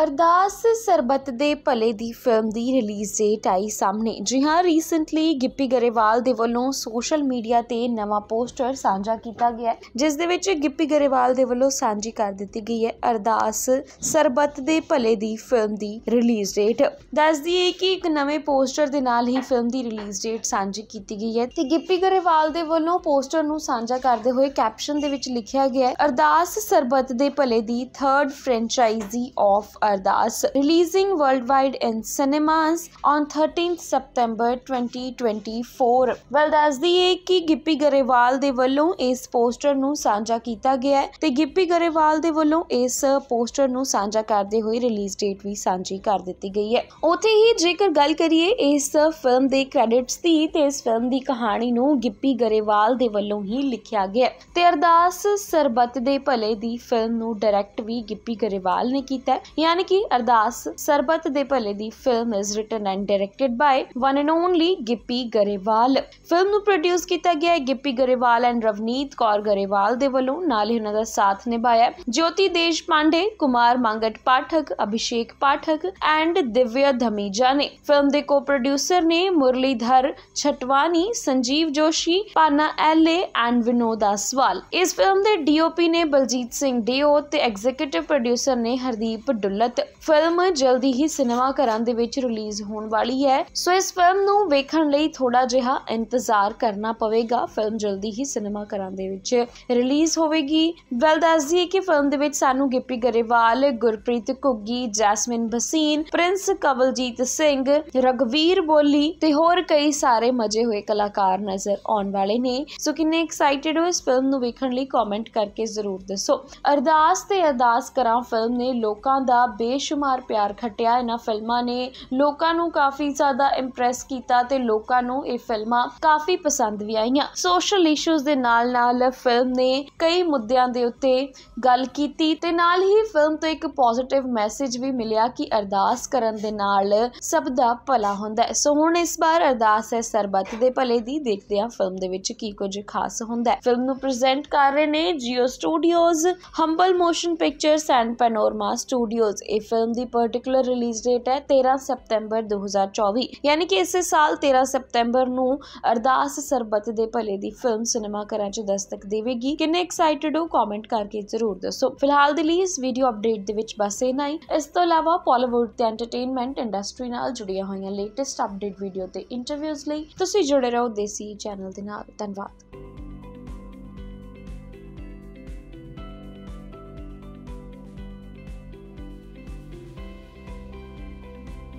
ਅਰਦਾਸ ਸਰਬਤ ਦੇ ਭਲੇ ਦੀ ਫਿਲਮ ਦੀ ਰਿਲੀਜ਼ ਡੇਟ ਆਈ ਸਾਹਮਣੇ ਜੀ ਹਾਂ ਰੀਸੈਂਟਲੀ ਗਿੱਪੀ ਗਰੇਵਾਲ ਦੇ ਵੱਲੋਂ ਸੋਸ਼ਲ ਮੀਡੀਆ ਤੇ ਨਵਾਂ ਪੋਸਟਰ ਸਾਂਝਾ ਕੀਤਾ ਗਿਆ ਜਿਸ ਦੇ ਵਿੱਚ ਗਿੱਪੀ ਗਰੇਵਾਲ ਦੇ ਵੱਲੋਂ ਸਾਂਝੀ ਕਰ ਦਿੱਤੀ ਗਈ ਹੈ ਅਰਦਾਸ ਸਰਬਤ ਦੇ ਭਲੇ ਦੀ ਫਿਲਮ ਦੀ ਰਿਲੀਜ਼ ਡੇਟ ਦੱਸਦੀ ਹੈ ਕਿ ਇੱਕ ਨਵੇਂ ਪੋਸਟਰ ਦੇ ਨਾਲ ਹੀ ਫਿਲਮ ਦੀ ਰਿਲੀਜ਼ ਡੇਟ ਸਾਂਝੀ ਕੀਤੀ ਗਈ ਹੈ ਤੇ ਗਿੱਪੀ ਗਰੇਵਾਲ ਦੇ ਵੱਲੋਂ ਪੋਸਟਰ ਨੂੰ ਸਾਂਝਾ ਕਰਦੇ ਹੋਏ ਕੈਪਸ਼ਨ ਦੇ ਵਿੱਚ ਲਿਖਿਆ ਗਿਆ ਹੈ ਅਰਦਾਸ ਸਰਬਤ ਦੇ ਭਲੇ ਦੀ 3rd franchise of Ardaas releasing worldwide in cinemas on 13th September 2024. Well ਦੱਸਦੀ ਹੈ ਕਿ ਗਿੱਪੀ ਗਰੇਵਾਲ ਦੇ ਵੱਲੋਂ ਇਸ ਪੋਸਟਰ ਨੂੰ ਸਾਂਝਾ ਕੀਤਾ ਗਿਆ ਹੈ ਤੇ ਗਿੱਪੀ ਗਰੇਵਾਲ ਦੇ ਵੱਲੋਂ ਇਸ ਪੋਸਟਰ ਨੂੰ ਸਾਂਝਾ ਕਰਦੇ ਹੋਏ ਰਿਲੀਜ਼ ਡੇਟ ਵੀ ਸਾਂਝੀ ਕਰ ਦਿੱਤੀ ਗਈ ਹੈ ਉਥੇ ਹੀ ਜੇਕਰ ਗੱਲ ਕਰੀਏ ਇਸ ਫਿਲਮ ਦੇ ਕ੍ਰੈਡਿਟਸ ਦੀ ਤੇ ਇਸ ਫਿਲਮ ਦੀ ਕਹਾਣੀ ਨੂੰ ਗਿੱਪੀ ਗਰੇਵਾਲ ਦੇ ਵੱਲੋਂ ਹੀ ਲਿਖਿਆ ਗਿਆ ਤੇ ਅਰਦਾਸ ਸਰਬੱਤ ਦੇ ਭਲੇ ਦੀ ਫਿਲਮ ਨੂੰ ਡਾਇਰੈਕਟ ਵੀ ਗਿੱਪੀ ਗਰੇਵਾਲ ਨੇ ਕੀਤਾ ਹੈ ਯਾਨੀ ਕਿ ਅਰਦਾਸ ਸਰਬਤ ਦੇ ਭਲੇ ਦੀ film is written and directed by one and only Gippy Grewal film ਨੂੰ ਪ੍ਰੋਡਿਊਸ ਕੀਤਾ ਗਿਆ ਹੈ ਗਿੱਪੀ ਗਰੇਵਾਲ ਐਂਡ ਰਵਨੀਤ ਕੌਰ ਗਰੇਵਾਲ ਦੇ ਵੱਲੋਂ ਨਾਲ ਹੀ ਉਹਨਾਂ ਦਾ ਸਾਥ ਨਿਭਾਇਆ ਜੋਤੀ ਦੇਸ਼ ਪਾਂਡੇ ਕੁਮਾਰ ਮੰਗਟ ਪਾਠਕ ਅਭਿਸ਼ੇਕ ਪਾਠਕ ਐਂਡ ਦਿਵਿਆ ਧਮੀਜਾ ਨੇ ਫਿਲਮ ਦੇ ਕੋ-ਪ੍ਰੋਡਿਊਸਰ ਨੇ ਮੁਰਲੀਧਰ ਛਟਵਾਨੀ ਸੰਜੀਵ ਜੋਸ਼ੀ ਪਾਨਾ ਐਲਏ ਐਂਡ ਵਿਨੋਦ ਅਸਵਾਲ ਇਸ ਫਿਲਮ ਦੇ ਡੀਓਪੀ ਨੇ ਬਲਜੀਤ ਸਿੰਘ ਡੀਓ ਤੇ ਐਗਜ਼ੀਕਿਊਟਿਵ ਪ੍ਰੋਡਿਊਸਰ ਨੇ ਹਰਦੀਪ ਡੁੱਲਾ ਮੁਲਤ ਫਿਲਮ ਜਲਦੀ ਹੀ ਸਿਨੇਮਾ ਘਰਾਂ ਦੇ ਵਿੱਚ ਰਿਲੀਜ਼ ਹੋਣ ਵਾਲੀ ਹੈ ਸੋ ਇਸ ਫਿਲਮ ਨੂੰ ਵੇਖਣ ਲਈ ਥੋੜਾ ਜਿਹਾ ਇੰਤਜ਼ਾਰ ਕਰਨਾ ਪਵੇਗਾ ਫਿਲਮ ਜਲਦੀ ਹੀ ਸਿਨੇਮਾ ਘਰਾਂ ਦੇ ਵਿੱਚ ਰਿਲੀਜ਼ ਹੋਵੇਗੀ ਵੈਲ ਦੱਸਦੀ ਹੈ ਕਿ ਫਿਲਮ ਦੇ ਵਿੱਚ ਸਾਨੂੰ ਗਿੱਪੀ ਗਰੇਵਾਲ ਗੁਰਪ੍ਰੀਤ ਕੁੱਗੀ ਜੈਸਮਿਨ ਬਸੀਨ ਪ੍ਰਿੰਸ ਕਵਲਜੀਤ ਸਿੰਘ ਰਗਵੀਰ ਬੋਲੀ ਤੇ ਹੋਰ ਕਈ ਸਾਰੇ ਮਜੇ ਹੋਏ ਕਲਾਕਾਰ ਨਜ਼ਰ ਆਉਣ ਵਾਲੇ ਨੇ ਸੋ ਕਿੰਨੇ ਐਕਸਾਈਟਿਡ ਹੋ ਇਸ ਫਿਲਮ ਨੂੰ ਵੇਖਣ ਲਈ ਕਮੈਂਟ ਕਰਕੇ ਜ਼ਰੂਰ ਦੱਸੋ ਅਰਦਾਸ ਤੇ ਅਰਦਾਸ ਕਰਾਂ ਫਿਲਮ ਨੇ ਲੋਕਾਂ ਦਾ ਬੇਸ਼ੁਮਾਰ ਪਿਆਰ ਖਟਿਆ ਇਹਨਾਂ ਫਿਲਮਾਂ ਨੇ ਲੋਕਾਂ ਨੂੰ ਕਾਫੀ ਜ਼ਿਆਦਾ ਇੰਪ੍ਰੈਸ ਕੀਤਾ ਤੇ ਲੋਕਾਂ ਨੂੰ ਇਹ ਫਿਲਮਾਂ ਕਾਫੀ ਪਸੰਦ ਵੀ ਆਈਆਂ ਸੋਸ਼ਲ ਇਸ਼ੂਜ਼ ਦੇ ਨਾਲ ਨਾਲ ਫਿਲਮ ਨੇ ਕਈ ਮੁੱਦਿਆਂ ਦੇ ਉੱਤੇ ਗੱਲ ਕੀਤੀ ਤੇ ਨਾਲ ਹੀ ਫਿਲਮ ਤੋਂ ਇੱਕ ਪੋਜ਼ਿਟਿਵ ਮੈਸੇਜ ਵੀ ਮਿਲਿਆ ਕਿ ਅਰਦਾਸ ਕਰਨ ਦੇ ਨਾਲ ਸਭ ਦਾ ਭਲਾ ਹੁੰਦਾ ਹੈ ਸੋ ਹੁਣ ਇਸ ਵਾਰ ਅਰਦਾਸ ਹੈ ਸਰਬੱਤ ਦੇ ਭਲੇ ਦੀ ਦੇਖਦੇ ਹਾਂ ਫਿਲਮ ਦੇ ਵਿੱਚ ਕੀ ਕੁਝ ਖਾਸ ਹੁੰਦਾ ਹੈ ਫਿਲਮ ਨੂੰ ਪ੍ਰੈਜ਼ੈਂਟ ਕਰ ਰਹੇ ਨੇ Jio Studios Humble Motion Pictures and Panorama Studios ਇਹ ਫਿਲਮ ਦੀ ਪਾਰਟਿਕੂਲਰ ਰਿਲੀਜ਼ ਡੇਟ ਹੈ 13 ਸਤੰਬਰ 2024 ਯਾਨੀ ਕਿ ਇਸੇ ਸਾਲ 13 ਸਤੰਬਰ ਨੂੰ ਅਰਦਾਸ ਸਰਬਤ ਦੇ ਭਲੇ ਦੀ ਫਿਲਮ ਸਿਨੇਮਾ ਘਰਾਂ 'ਚ ਦਸਤਕ ਦੇਵੇਗੀ ਕਿੰਨੇ ਐਕਸਾਈਟਿਡ ਹੋ ਕਮੈਂਟ ਕਰਕੇ ਜ਼ਰੂਰ ਦੱਸੋ ਫਿਲਹਾਲ ਦੇ ਲਈ ਇਸ ਵੀਡੀਓ ਅਪਡੇਟ ਦੇ ਵਿੱਚ ਬਸ ਇਨਾ ਹੀ ਇਸ ਤੋਂ ਇਲਾਵਾ ਪਾਲੀਵੁੱਡ ਤੇ ਐਂਟਰਟੇਨਮੈਂਟ ਇੰਡਸਟਰੀ ਨਾਲ ਜੁੜੀਆਂ ਹੋਈਆਂ ਲੇਟੈਸਟ ਅਪਡੇਟ ਵੀਡੀਓ ਤੇ ਇੰਟਰਵਿਊਜ਼ ਲਈ ਤੁਸੀਂ ਜੁੜੇ ਰਹੋ ਦੇਸੀ ਚੈਨਲ ਦੇ ਨਾਲ ਧੰਨਵਾਦ